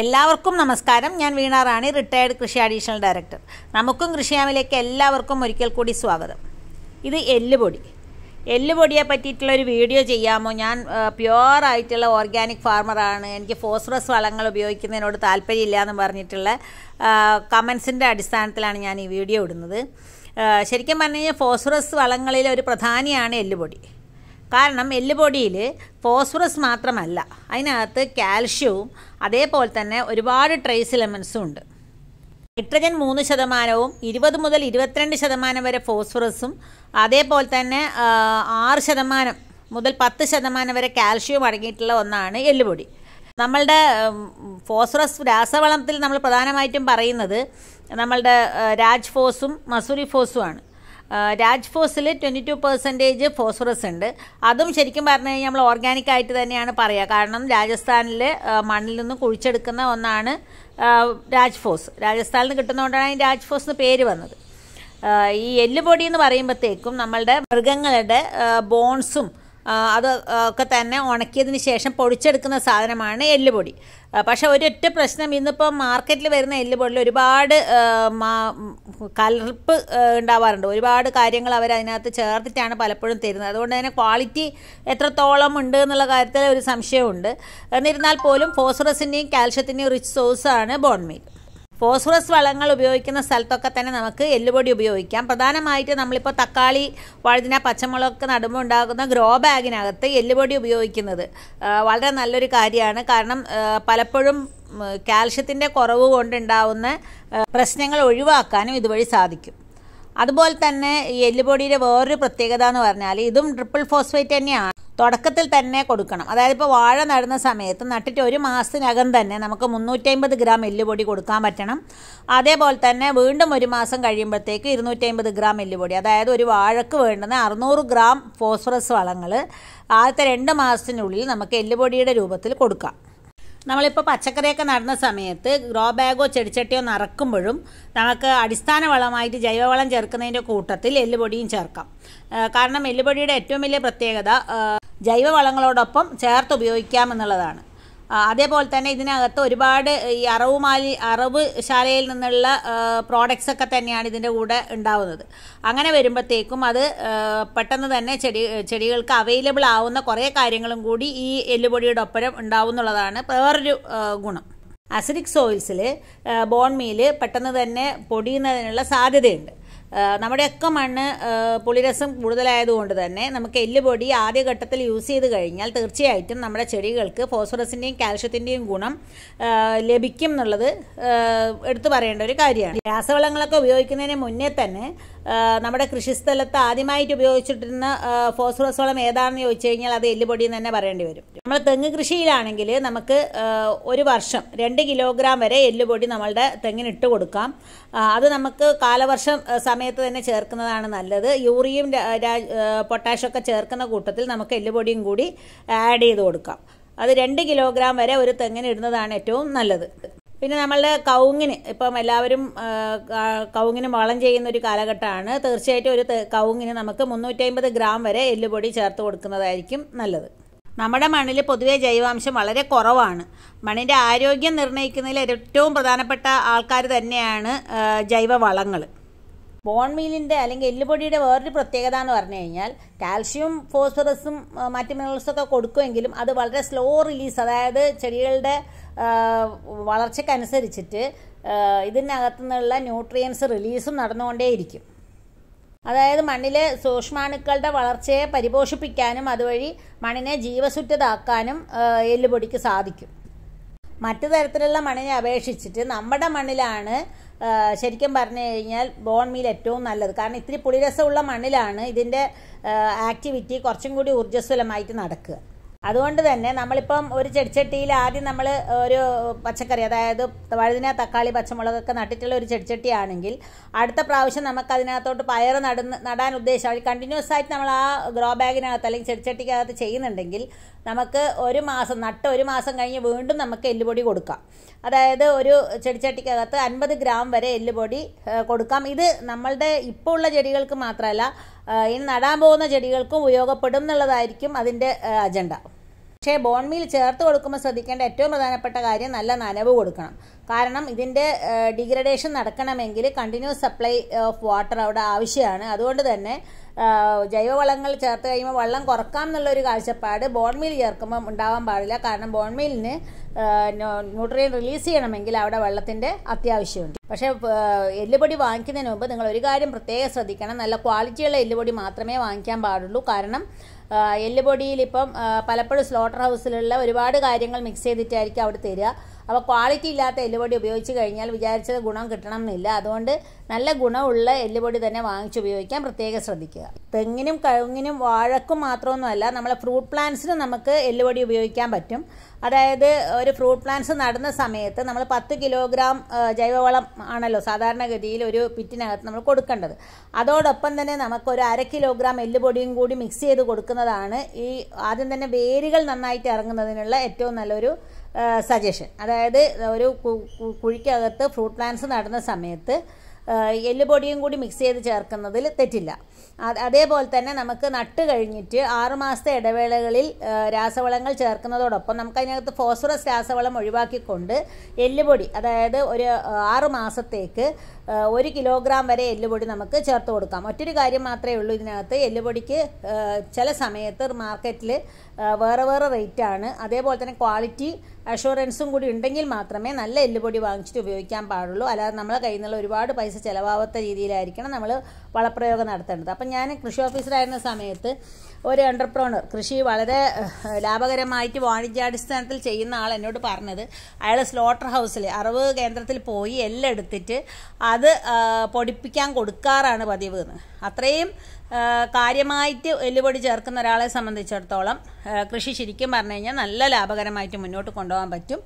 എല്ലാവർക്കും നമസ്കാരം ഞാൻ വീണ റാണി റിട്ടയർഡ് കൃഷി അഡീഷണൽ ഡയറക്ടർ നമുക്കും കൃഷിയാമിലേക്ക് എല്ലാവർക്കും ഒരിക്കൽ കൂടി സ്വാഗതം ഇത് എല്ലുപൊടി എല്ലുപൊടിയെ പറ്റിയിട്ടുള്ളൊരു വീഡിയോ ചെയ്യാമോ ഞാൻ പ്യുവറായിട്ടുള്ള ആയിട്ടുള്ള ഓർഗാനിക് ഫാർമറാണ് എനിക്ക് ഫോസ്ഫറസ് വളങ്ങൾ ഉപയോഗിക്കുന്നതിനോട് താല്പര്യമില്ല എന്ന് പറഞ്ഞിട്ടുള്ള കമൻസിൻ്റെ അടിസ്ഥാനത്തിലാണ് ഞാൻ ഈ വീഡിയോ ഇടുന്നത് ശരിക്കും പറഞ്ഞു കഴിഞ്ഞാൽ ഫോസ്ഫറസ് വളങ്ങളിൽ ഒരു പ്രധാനിയാണ് എല്ലുപൊടി കാരണം എല്ലുപൊടിയിൽ ഫോസ്ഫറസ് മാത്രമല്ല അതിനകത്ത് കാൽഷ്യവും അതേപോലെ തന്നെ ഒരുപാട് ട്രേസ് എലമെൻസും ഉണ്ട് നൈട്രജൻ മൂന്ന് ശതമാനവും ഇരുപത് മുതൽ ഇരുപത്തിരണ്ട് ശതമാനം വരെ ഫോസ്ഫറസും അതേപോലെ തന്നെ ആറ് ശതമാനം മുതൽ പത്ത് ശതമാനം വരെ കാൽഷ്യവും അടങ്ങിയിട്ടുള്ള ഒന്നാണ് എല്ലുപൊടി നമ്മളുടെ ഫോസ്ഫറസ് രാസവളത്തിൽ നമ്മൾ പ്രധാനമായിട്ടും പറയുന്നത് നമ്മളുടെ രാജ് ഫോസും മസൂരി ഫോസും ആണ് ഫോസിൽ ട്വൻറ്റി ടു പെർസെൻറ്റേജ് ഫോസ്ഫറസ് ഉണ്ട് അതും ശരിക്കും പറഞ്ഞു കഴിഞ്ഞാൽ നമ്മൾ ഓർഗാനിക് ആയിട്ട് തന്നെയാണ് പറയുക കാരണം രാജസ്ഥാനിൽ മണ്ണിൽ നിന്ന് കുഴിച്ചെടുക്കുന്ന ഒന്നാണ് രാജ്ഫോസ് രാജസ്ഥാനിൽ നിന്ന് കിട്ടുന്നതുകൊണ്ടാണ് രാജ് രാജ്ഫോസ് എന്ന് പേര് വന്നത് ഈ എല്ലുപൊടി എന്ന് പറയുമ്പോഴത്തേക്കും നമ്മളുടെ മൃഗങ്ങളുടെ ബോൺസും അത് ഒക്കെ തന്നെ ഉണക്കിയതിന് ശേഷം പൊടിച്ചെടുക്കുന്ന സാധനമാണ് എല്ലുപൊടി പക്ഷേ ഒരൊറ്റ പ്രശ്നം ഇന്നിപ്പോൾ മാർക്കറ്റിൽ വരുന്ന എല്ലുപൊടിയിൽ ഒരുപാട് കലർപ്പ് ഉണ്ടാവാറുണ്ട് ഒരുപാട് കാര്യങ്ങൾ അവർ അതിനകത്ത് ചേർത്തിട്ടാണ് പലപ്പോഴും തരുന്നത് അതുകൊണ്ട് തന്നെ ക്വാളിറ്റി എത്രത്തോളം ഉണ്ട് എന്നുള്ള കാര്യത്തിൽ ഒരു സംശയമുണ്ട് എന്നിരുന്നാൽ പോലും ഫോസ്ഫറസിൻ്റെയും കാൽഷ്യത്തിൻ്റെയും റിച്ച് സോഴ്സാണ് ബോൺമീൽ ഫോസ്ഫറസ് വളങ്ങൾ ഉപയോഗിക്കുന്ന സ്ഥലത്തൊക്കെ തന്നെ നമുക്ക് എല്ലുപൊടി ഉപയോഗിക്കാം പ്രധാനമായിട്ട് നമ്മളിപ്പോൾ തക്കാളി വഴുതിന പച്ചമുളക് നടുമ്പോൾ ഉണ്ടാകുന്ന ഗ്രോ ബാഗിനകത്ത് എല്ലുപൊടി ഉപയോഗിക്കുന്നത് വളരെ നല്ലൊരു കാര്യമാണ് കാരണം പലപ്പോഴും കാൽഷ്യത്തിൻ്റെ കുറവ് കൊണ്ടുണ്ടാവുന്ന പ്രശ്നങ്ങൾ ഒഴിവാക്കാനും ഇതുവഴി സാധിക്കും അതുപോലെ തന്നെ എല്ലുപൊടിയുടെ വേറൊരു പ്രത്യേകത എന്ന് പറഞ്ഞാൽ ഇതും ട്രിപ്പിൾ ഫോസ്ഫേറ്റ് തന്നെയാണ് തുടക്കത്തിൽ തന്നെ കൊടുക്കണം അതായത് ഇപ്പോൾ വാഴ നടുന്ന സമയത്ത് നട്ടിട്ട് ഒരു മാസത്തിനകം തന്നെ നമുക്ക് മുന്നൂറ്റമ്പത് ഗ്രാം എല്ലുപൊടി കൊടുക്കാൻ പറ്റണം അതേപോലെ തന്നെ വീണ്ടും ഒരു മാസം കഴിയുമ്പോഴത്തേക്ക് ഇരുന്നൂറ്റമ്പത് ഗ്രാം എല്ലുപൊടി അതായത് ഒരു വാഴക്ക് വേണ്ടുന്ന അറുന്നൂറ് ഗ്രാം ഫോസ്ഫറസ് വളങ്ങൾ ആദ്യത്തെ രണ്ട് മാസത്തിനുള്ളിൽ നമുക്ക് എല്ലുപൊടിയുടെ രൂപത്തിൽ കൊടുക്കാം നമ്മളിപ്പോൾ പച്ചക്കറിയൊക്കെ നടുന്ന സമയത്ത് ഗ്രോ ബാഗോ ചെടിച്ചട്ടിയോ നിറക്കുമ്പോഴും നമുക്ക് അടിസ്ഥാന വളമായിട്ട് ജൈവവളം ചേർക്കുന്നതിൻ്റെ കൂട്ടത്തിൽ എല്ലുപൊടിയും ചേർക്കാം കാരണം എല്ലുപൊടിയുടെ ഏറ്റവും വലിയ പ്രത്യേകത ജൈവവളങ്ങളോടൊപ്പം ചേർത്ത് ഉപയോഗിക്കാമെന്നുള്ളതാണ് അതേപോലെ തന്നെ ഇതിനകത്ത് ഒരുപാട് ഈ അറവുമാലി അറവ് ശാലയിൽ നിന്നുള്ള പ്രോഡക്ട്സ് ഒക്കെ തന്നെയാണ് ഇതിൻ്റെ കൂടെ ഉണ്ടാവുന്നത് അങ്ങനെ വരുമ്പോഴത്തേക്കും അത് പെട്ടെന്ന് തന്നെ ചെടി ചെടികൾക്ക് അവൈലബിൾ ആവുന്ന കുറേ കാര്യങ്ങളും കൂടി ഈ എല്ലുപൊടിയുടെ ഒപ്പരം ഉണ്ടാവുന്നുള്ളതാണ് വേറൊരു ഗുണം അസിഡിക് സോയിൽസിൽ ബോൺമീൽ പെട്ടെന്ന് തന്നെ പൊടിയുന്നതിനുള്ള സാധ്യതയുണ്ട് നമ്മുടെയൊക്കെ മണ്ണ് പുളിരസം കൂടുതലായതുകൊണ്ട് തന്നെ നമുക്ക് എല്ലുപൊടി ആദ്യഘട്ടത്തിൽ യൂസ് ചെയ്ത് കഴിഞ്ഞാൽ തീർച്ചയായിട്ടും നമ്മുടെ ചെടികൾക്ക് ഫോസ്ഫറസിൻ്റെയും കാൽഷ്യത്തിൻ്റെയും ഗുണം ലഭിക്കും എന്നുള്ളത് എടുത്തു പറയേണ്ട ഒരു കാര്യമാണ് രാസവളങ്ങളൊക്കെ ഉപയോഗിക്കുന്നതിന് മുന്നേ തന്നെ നമ്മുടെ കൃഷിസ്ഥലത്ത് ആദ്യമായിട്ട് ഉപയോഗിച്ചിട്ടിരുന്ന ഫോസ്ഫറസ് വളം ഏതാണെന്ന് ചോദിച്ചു കഴിഞ്ഞാൽ അത് എല്ലുപൊടി തന്നെ പറയേണ്ടി വരും നമ്മൾ തെങ്ങ് കൃഷിയിലാണെങ്കിൽ നമുക്ക് ഒരു വർഷം രണ്ട് കിലോഗ്രാം വരെ എല്ലുപൊടി നമ്മളുടെ തെങ്ങിന് ഇട്ട് കൊടുക്കാം അത് നമുക്ക് കാലവർഷം സമയത്ത് തന്നെ ചേർക്കുന്നതാണ് നല്ലത് യൂറിയയും പൊട്ടാഷൊക്കെ ചേർക്കുന്ന കൂട്ടത്തിൽ നമുക്ക് എല്ലുപൊടിയും കൂടി ആഡ് ചെയ്ത് കൊടുക്കാം അത് രണ്ട് കിലോഗ്രാം വരെ ഒരു തെങ്ങിന് ഇടുന്നതാണ് ഏറ്റവും നല്ലത് പിന്നെ നമ്മളുടെ കൗങ്ങിന് ഇപ്പം എല്ലാവരും കൗങ്ങിന് വളം ചെയ്യുന്ന ഒരു കാലഘട്ടമാണ് തീർച്ചയായിട്ടും ഒരു കൗങ്ങിന് നമുക്ക് മുന്നൂറ്റമ്പത് ഗ്രാം വരെ എല്ലുപൊടി ചേർത്ത് കൊടുക്കുന്നതായിരിക്കും നല്ലത് നമ്മുടെ മണ്ണിൽ പൊതുവെ ജൈവാംശം വളരെ കുറവാണ് മണ്ണിൻ്റെ ആരോഗ്യം നിർണ്ണയിക്കുന്നതിൽ ഏറ്റവും പ്രധാനപ്പെട്ട ആൾക്കാർ തന്നെയാണ് ജൈവ വളങ്ങൾ ബോൺ മീലിൻ്റെ അല്ലെങ്കിൽ എല്ലുപൊടിയുടെ വേറൊരു പ്രത്യേകത എന്ന് പറഞ്ഞു കഴിഞ്ഞാൽ കാൽഷ്യം ഫോസ്ഫറസും മറ്റു മിനറൽസും ഒക്കെ കൊടുക്കുമെങ്കിലും അത് വളരെ സ്ലോ റിലീസ് അതായത് ചെടികളുടെ വളർച്ചയ്ക്കനുസരിച്ചിട്ട് ഇതിനകത്തു നിന്നുള്ള ന്യൂട്രിയൻസ് റിലീസും നടന്നുകൊണ്ടേയിരിക്കും അതായത് മണ്ണിലെ സൂക്ഷ്മാണുക്കളുടെ വളർച്ചയെ പരിപോഷിപ്പിക്കാനും അതുവഴി മണ്ണിനെ ജീവസുറ്റതാക്കാനും എല്ലുപൊടിക്ക് സാധിക്കും മറ്റു തരത്തിലുള്ള മണ്ണിനെ അപേക്ഷിച്ചിട്ട് നമ്മുടെ മണ്ണിലാണ് ശരിക്കും പറഞ്ഞു കഴിഞ്ഞാൽ ബോൺ മീൽ ഏറ്റവും നല്ലത് കാരണം ഇത്തിരി പുളിരസമുള്ള മണ്ണിലാണ് ഇതിൻ്റെ ആക്ടിവിറ്റി കുറച്ചും കൂടി ഊർജ്ജസ്വലമായിട്ട് നടക്കുക അതുകൊണ്ട് തന്നെ നമ്മളിപ്പം ഒരു ചെടിച്ചട്ടിയിൽ ആദ്യം നമ്മൾ ഒരു പച്ചക്കറി അതായത് വഴുതിന തക്കാളി പച്ചമുളകൊക്കെ നട്ടിട്ടുള്ള ഒരു ചെടിച്ചട്ടിയാണെങ്കിൽ അടുത്ത പ്രാവശ്യം നമുക്ക് അതിനകത്തോട്ട് പയർ നടുന്ന നടാൻ ഉദ്ദേശം അവർ കണ്ടിന്യൂസ് ആയിട്ട് നമ്മൾ ആ ഗ്രോ ബാഗിനകത്ത് അല്ലെങ്കിൽ ചെടിച്ചട്ടിക്കകത്ത് ചെയ്യുന്നുണ്ടെങ്കിൽ നമുക്ക് ഒരു മാസം നട്ട് ഒരു മാസം കഴിഞ്ഞ് വീണ്ടും നമുക്ക് എല്ലുപൊടി കൊടുക്കാം അതായത് ഒരു ചെടിച്ചട്ടിക്കകത്ത് അൻപത് ഗ്രാം വരെ എല്ലുപൊടി കൊടുക്കാം ഇത് നമ്മളുടെ ഇപ്പോൾ ഉള്ള ചെടികൾക്ക് മാത്രമല്ല ഇനി നടാൻ പോകുന്ന ചെടികൾക്കും ഉപയോഗപ്പെടും എന്നുള്ളതായിരിക്കും അതിൻ്റെ അജണ്ട പക്ഷേ ബോൺമീൽ ചേർത്ത് കൊടുക്കുമ്പോൾ ശ്രദ്ധിക്കേണ്ട ഏറ്റവും പ്രധാനപ്പെട്ട കാര്യം നല്ല നനവ് കൊടുക്കണം കാരണം ഇതിൻ്റെ ഡിഗ്രഡേഷൻ നടക്കണമെങ്കിൽ കണ്ടിന്യൂസ് സപ്ലൈ ഓഫ് വാട്ടർ അവിടെ ആവശ്യമാണ് അതുകൊണ്ട് തന്നെ ജൈവവളങ്ങൾ ചേർത്ത് കഴിയുമ്പോൾ വെള്ളം കുറക്കാം എന്നുള്ളൊരു കാഴ്ചപ്പാട് ബോൺമീൽ ചേർക്കുമ്പോൾ ഉണ്ടാവാൻ പാടില്ല കാരണം ബോൺമീലിന് ന്യൂട്രിയൻ റിലീസ് ചെയ്യണമെങ്കിൽ അവിടെ വെള്ളത്തിൻ്റെ അത്യാവശ്യമുണ്ട് പക്ഷേ എല്ലുപൊടി വാങ്ങിക്കുന്നതിന് മുമ്പ് നിങ്ങൾ ഒരു കാര്യം പ്രത്യേകം ശ്രദ്ധിക്കണം നല്ല ക്വാളിറ്റിയുള്ള എല്ലുപൊടി മാത്രമേ വാങ്ങിക്കാൻ പാടുള്ളൂ കാരണം എല്ലുപൊടിയിൽ ഇപ്പം പലപ്പോഴും സ്ലോട്ടർ ഹൗസിലുള്ള ഒരുപാട് കാര്യങ്ങൾ മിക്സ് ചെയ്തിട്ടായിരിക്കും അവിടെ തരിക അപ്പോൾ ക്വാളിറ്റി ഇല്ലാത്ത എല്ലുപൊടി ഉപയോഗിച്ച് കഴിഞ്ഞാൽ വിചാരിച്ചത് ഗുണം കിട്ടണം എന്നില്ല അതുകൊണ്ട് നല്ല ഗുണമുള്ള എല്ലുപൊടി തന്നെ വാങ്ങിച്ച് ഉപയോഗിക്കാൻ പ്രത്യേകം ശ്രദ്ധിക്കുക തെങ്ങിനും കഴുങ്ങിനും വാഴക്കും മാത്രമൊന്നുമല്ല നമ്മളെ ഫ്രൂട്ട് പ്ലാന്റ്സിനും നമുക്ക് എല്ലുപൊടി ഉപയോഗിക്കാൻ പറ്റും അതായത് ഒരു ഫ്രൂട്ട് പ്ലാന്റ്സ് നടന്ന സമയത്ത് നമ്മൾ പത്ത് കിലോഗ്രാം ജൈവവളം ആണല്ലോ സാധാരണഗതിയിൽ ഒരു പിറ്റിനകത്ത് നമ്മൾ കൊടുക്കേണ്ടത് അതോടൊപ്പം തന്നെ നമുക്ക് ഒരു അര കിലോഗ്രാം എല്ലുപൊടിയും കൂടി മിക്സ് ചെയ്ത് കൊടുക്കുന്നതാണ് ഈ ആദ്യം തന്നെ വേരുകൾ നന്നായിട്ട് ഇറങ്ങുന്നതിനുള്ള ഏറ്റവും നല്ലൊരു സജഷൻ അതായത് ഒരു കുഴിക്കകത്ത് ഫ്രൂട്ട് പ്ലാന്റ്സ് നടുന്ന സമയത്ത് പൊടിയും കൂടി മിക്സ് ചെയ്ത് ചേർക്കുന്നതിൽ തെറ്റില്ല അതേപോലെ തന്നെ നമുക്ക് നട്ട് കഴിഞ്ഞിട്ട് ആറുമാസത്തെ ഇടവേളകളിൽ രാസവളങ്ങൾ ചേർക്കുന്നതോടൊപ്പം നമുക്ക് അതിനകത്ത് ഫോസ്ഫറസ് രാസവളം ഒഴിവാക്കിക്കൊണ്ട് എല്ലുപൊടി അതായത് ഒരു ആറ് മാസത്തേക്ക് ഒരു കിലോഗ്രാം വരെ എല്ലുപൊടി നമുക്ക് ചേർത്ത് കൊടുക്കാം മറ്റൊരു കാര്യം മാത്രമേ ഉള്ളൂ ഇതിനകത്ത് എല്ലുപൊടിക്ക് ചില സമയത്ത് മാർക്കറ്റിൽ വേറെ വേറെ റേറ്റാണ് അതേപോലെ തന്നെ ക്വാളിറ്റി അഷുറൻസും കൂടി ഉണ്ടെങ്കിൽ മാത്രമേ നല്ല എല്ലുപൊടി വാങ്ങിച്ചിട്ട് ഉപയോഗിക്കാൻ പാടുള്ളൂ അല്ലാതെ നമ്മളെ കയ്യിൽ നിന്നുള്ള ഒരുപാട് പൈസ ചിലവാകാത്ത രീതിയിലായിരിക്കണം നമ്മൾ വളപ്രയോഗം നടത്തേണ്ടത് അപ്പം ഞാൻ കൃഷി ഓഫീസറായിരുന്ന സമയത്ത് ഒരു എൻ്റർപ്രോണർ കൃഷി വളരെ ലാഭകരമായിട്ട് വാണിജ്യാടിസ്ഥാനത്തിൽ ചെയ്യുന്ന ആൾ എന്നോട് പറഞ്ഞത് അയാൾ സ്ലോട്ടർ ഹൗസിൽ അറിവ് കേന്ദ്രത്തിൽ പോയി എല്ലാം എടുത്തിട്ട് അത് പൊടിപ്പിക്കാൻ കൊടുക്കാറാണ് പതിവ് എന്ന് അത്രയും കാര്യമായിട്ട് എല്ലുപൊടി ചേർക്കുന്ന ഒരാളെ സംബന്ധിച്ചിടത്തോളം കൃഷി ശരിക്കും പറഞ്ഞു കഴിഞ്ഞാൽ നല്ല ലാഭകരമായിട്ട് മുന്നോട്ട് കൊണ്ടുപോകും കൊണ്ടുപോകാൻ പറ്റും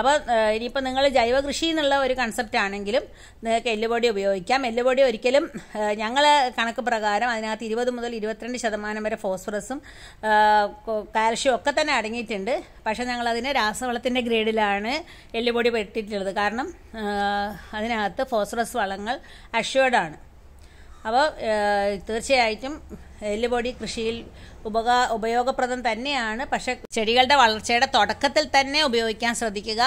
അപ്പോൾ ഇനിയിപ്പോൾ നിങ്ങൾ ജൈവകൃഷി എന്നുള്ള ഒരു കൺസെപ്റ്റ് ആണെങ്കിലും നിങ്ങൾക്ക് എല്ലുപൊടി ഉപയോഗിക്കാം എല്ലുപൊടി ഒരിക്കലും ഞങ്ങൾ കണക്ക് പ്രകാരം അതിനകത്ത് ഇരുപത് മുതൽ ഇരുപത്തിരണ്ട് ശതമാനം വരെ ഫോസ്ഫറസും കാൽഷ്യം ഒക്കെ തന്നെ അടങ്ങിയിട്ടുണ്ട് പക്ഷേ ഞങ്ങളതിനെ രാസവളത്തിൻ്റെ ഗ്രേഡിലാണ് എല്ലുപൊടി പെട്ടിട്ടുള്ളത് കാരണം അതിനകത്ത് ഫോസ്ഫറസ് വളങ്ങൾ അഷ്വേർഡാണ് അപ്പോൾ തീർച്ചയായിട്ടും എല്ലുപൊടി കൃഷിയിൽ ഉപക ഉപയോഗപ്രദം തന്നെയാണ് പക്ഷേ ചെടികളുടെ വളർച്ചയുടെ തുടക്കത്തിൽ തന്നെ ഉപയോഗിക്കാൻ ശ്രദ്ധിക്കുക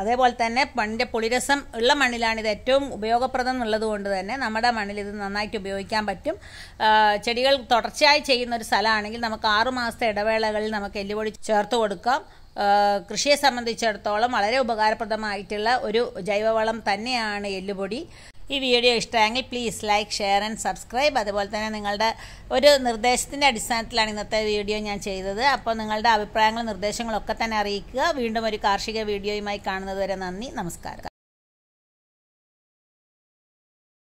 അതേപോലെ തന്നെ പണ്ട് പുളിരസം ഉള്ള മണ്ണിലാണ് ഇത് ഏറ്റവും ഉപയോഗപ്രദം എന്നുള്ളത് കൊണ്ട് തന്നെ നമ്മുടെ മണ്ണിൽ ഇത് നന്നായിട്ട് ഉപയോഗിക്കാൻ പറ്റും ചെടികൾ തുടർച്ചയായി ചെയ്യുന്ന ഒരു സ്ഥലമാണെങ്കിൽ നമുക്ക് ആറുമാസത്തെ ഇടവേളകളിൽ നമുക്ക് എല്ലുപൊടി ചേർത്ത് കൊടുക്കാം കൃഷിയെ സംബന്ധിച്ചിടത്തോളം വളരെ ഉപകാരപ്രദമായിട്ടുള്ള ഒരു ജൈവവളം തന്നെയാണ് എല്ലുപൊടി ഈ വീഡിയോ ഇഷ്ടമായെങ്കിൽ please like share and subscribe അതുപോലെ തന്നെ നിങ്ങളുടെ ഒരു നിർദ്ദേശത്തിൻ്റെ അടിസ്ഥാനത്തിലാണ് ഇന്നത്തെ വീഡിയോ ഞാൻ ചെയ്തത് അപ്പോൾ നിങ്ങളുടെ അഭിപ്രായങ്ങളും നിർദ്ദേശങ്ങളൊക്കെ തന്നെ അറിയിക്കുക വീണ്ടും ഒരു കാർഷിക വീഡിയോയുമായി കാണുന്നതുവരെ നന്ദി നമസ്കാരം